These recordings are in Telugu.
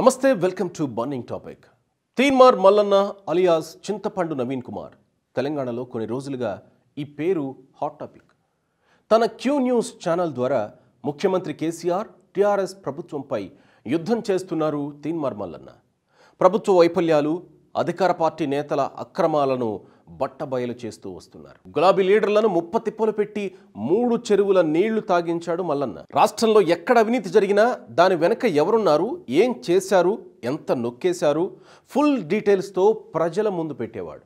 నమస్తే welcome to burning topic Teenmaar Mallanna alias Chintapandu Naveen Kumar తెలంగాణలో కొన్ని రోజులుగా ఈ పేరు హాట్ టాపిక్ తన క్యూ న్యూస్ ఛానల్ ద్వారా ముఖ్యమంత్రి కేసీఆర్ టీఆర్ఎస్ ప్రభుత్వంపై యుద్ధం చేస్తున్నారు తీన్మార్ మల్లన్న ప్రభుత్వ వైఫల్యాలు అధికార పార్టీ నేతల అక్రమాలను బట్టబయలు చేస్తూ వస్తున్నారు గులాబీ లీడర్లను ముప్ప తిప్పలు పెట్టి మూడు చెరువుల నీళ్లు తాగించాడు మల్లన్న రాష్ట్రంలో ఎక్కడ అవినీతి జరిగినా దాని వెనక ఎవరున్నారు ఏం చేశారు ఎంత నొక్కేశారు ఫుల్ డీటెయిల్స్తో ప్రజల ముందు పెట్టేవాడు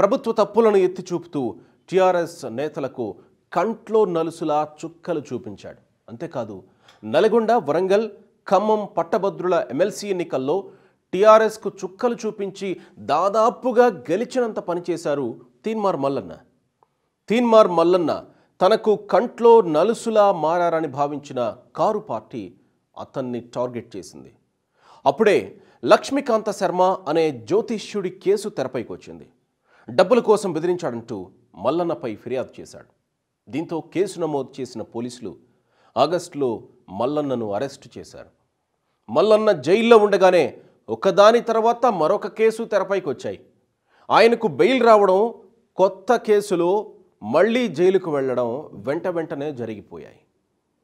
ప్రభుత్వ తప్పులను ఎత్తి చూపుతూ టీఆర్ఎస్ నేతలకు కంట్లో నలుసులా చుక్కలు చూపించాడు అంతేకాదు నల్గొండ వరంగల్ ఖమ్మం పట్టభద్రుల ఎమ్మెల్సీ ఎన్నికల్లో టీఆర్ఎస్కు చుక్కలు చూపించి దాదాపుగా గెలిచినంత పనిచేశారు తీన్మార్ మల్లన్న తీన్మార్ మల్లన్న తనకు కంట్లో నలుసులా మారని భావించిన కారు పార్టీ అతన్ని టార్గెట్ చేసింది అప్పుడే లక్ష్మీకాంత శర్మ అనే జ్యోతిష్యుడి కేసు తెరపైకి వచ్చింది డబ్బుల కోసం బెదిరించాడంటూ మల్లన్నపై ఫిర్యాదు చేశాడు దీంతో కేసు నమోదు చేసిన పోలీసులు ఆగస్టులో మల్లన్నను అరెస్టు చేశారు మల్లన్న జైల్లో ఉండగానే ఒకదాని తర్వాత మరొక కేసు తెరపైకి వచ్చాయి ఆయనకు బెయిల్ రావడం కొత్త కేసులో మళ్ళీ జైలుకు వెళ్ళడం వెంట వెంటనే జరిగిపోయాయి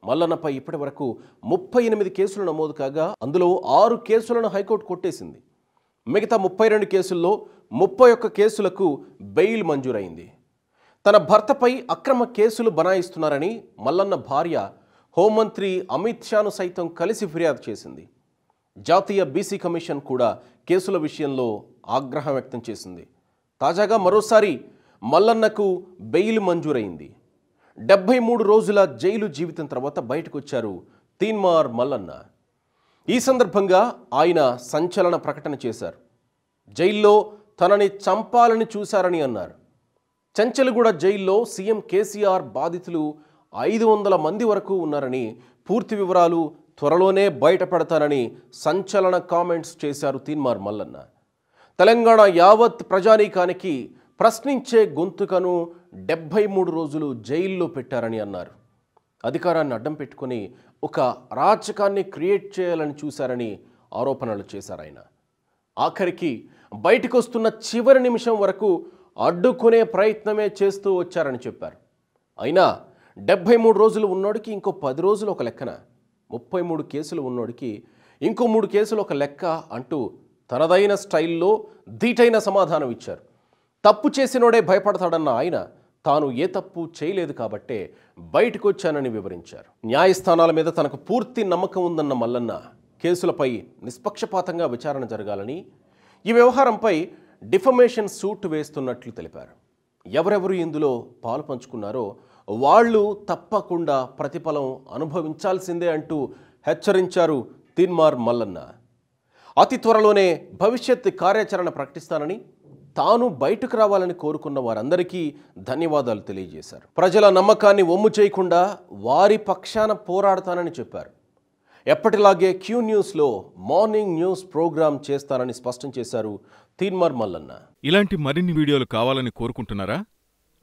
మల్లన్నపై ఇప్పటి వరకు ముప్పై ఎనిమిది కేసులు నమోదు కాగా అందులో ఆరు కేసులను హైకోర్టు కొట్టేసింది మిగతా ముప్పై రెండు కేసుల్లో ముప్పై ఒక్క కేసులకు బెయిల్ మంజూరైంది తన భర్తపై అక్రమ కేసులు బనాయిస్తున్నారని మల్లన్న భార్య హోంమంత్రి అమిత్ షాను సైతం కలిసి ఫిర్యాదు చేసింది జాతీయ బీసీ కమిషన్ కూడా కేసుల విషయంలో ఆగ్రహం వ్యక్తం చేసింది తాజాగా మరోసారి మల్లన్నకు బెయిల్ మంజూరైంది డెబ్బై మూడు రోజుల జైలు జీవితం తర్వాత బయటకు వచ్చారు తీన్మార్ మల్లన్న ఈ సందర్భంగా ఆయన సంచలన ప్రకటన చేశారు జైల్లో తనని చంపాలని చూశారని అన్నారు చంచలగూడ జైల్లో సీఎం కేసీఆర్ బాధితులు ఐదు వందల మంది వరకు ఉన్నారని పూర్తి వివరాలు త్వరలోనే బయటపడతానని సంచలన కామెంట్స్ చేశారు తీన్మార్ మల్లన్న తెలంగాణ యావత్ ప్రజానీకానికి ప్రశ్నించే గొంతుకను డెబ్భై మూడు రోజులు జైల్లో పెట్టారని అన్నారు అధికారాన్ని అడ్డం పెట్టుకుని ఒక రాచకాన్ని క్రియేట్ చేయాలని చూశారని ఆరోపణలు చేశారు ఆయన ఆఖరికి బయటకు వస్తున్న చివరి నిమిషం వరకు అడ్డుకునే ప్రయత్నమే చేస్తూ వచ్చారని చెప్పారు అయినా డెబ్భై మూడు రోజులు ఉన్నోడికి ఇంకో పది రోజులు ఒక లెక్కన ముప్పై మూడు కేసులు ఉన్నోడికి ఇంకో మూడు కేసులు ఒక లెక్క అంటూ తనదైన స్టైల్లో ధీటైన సమాధానం ఇచ్చారు తప్పు చేసినోడే భయపడతాడన్న ఆయన తాను ఏ తప్పు చేయలేదు కాబట్టే బయటకు వచ్చానని వివరించారు న్యాయస్థానాల మీద తనకు పూర్తి నమ్మకం ఉందన్న మల్లన్న కేసులపై నిష్పక్షపాతంగా విచారణ జరగాలని ఈ వ్యవహారంపై డిఫమేషన్ సూట్ వేస్తున్నట్లు తెలిపారు ఎవరెవరు ఇందులో పాలు పంచుకున్నారో వాళ్ళు తప్పకుండా ప్రతిఫలం అనుభవించాల్సిందే అంటూ హెచ్చరించారు తిన్మార్ మల్లన్న అతి త్వరలోనే భవిష్యత్ కార్యాచరణ ప్రకటిస్తానని తాను బయటకు రావాలని కోరుకున్న వారందరికీ ధన్యవాదాలు తెలియజేశారు ప్రజల నమ్మకాన్ని ఒమ్ము చేయకుండా వారి పక్షాన పోరాడతానని చెప్పారు ఎప్పటిలాగే క్యూ న్యూస్లో మార్నింగ్ న్యూస్ ప్రోగ్రాం చేస్తానని స్పష్టం చేశారు తీన్మార్ మల్లన్న ఇలాంటి మరిన్ని వీడియోలు కావాలని కోరుకుంటున్నారా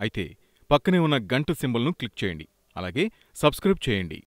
అయితే పక్కనే ఉన్న గంట సింబల్ను క్లిక్ చేయండి అలాగే సబ్స్క్రైబ్ చేయండి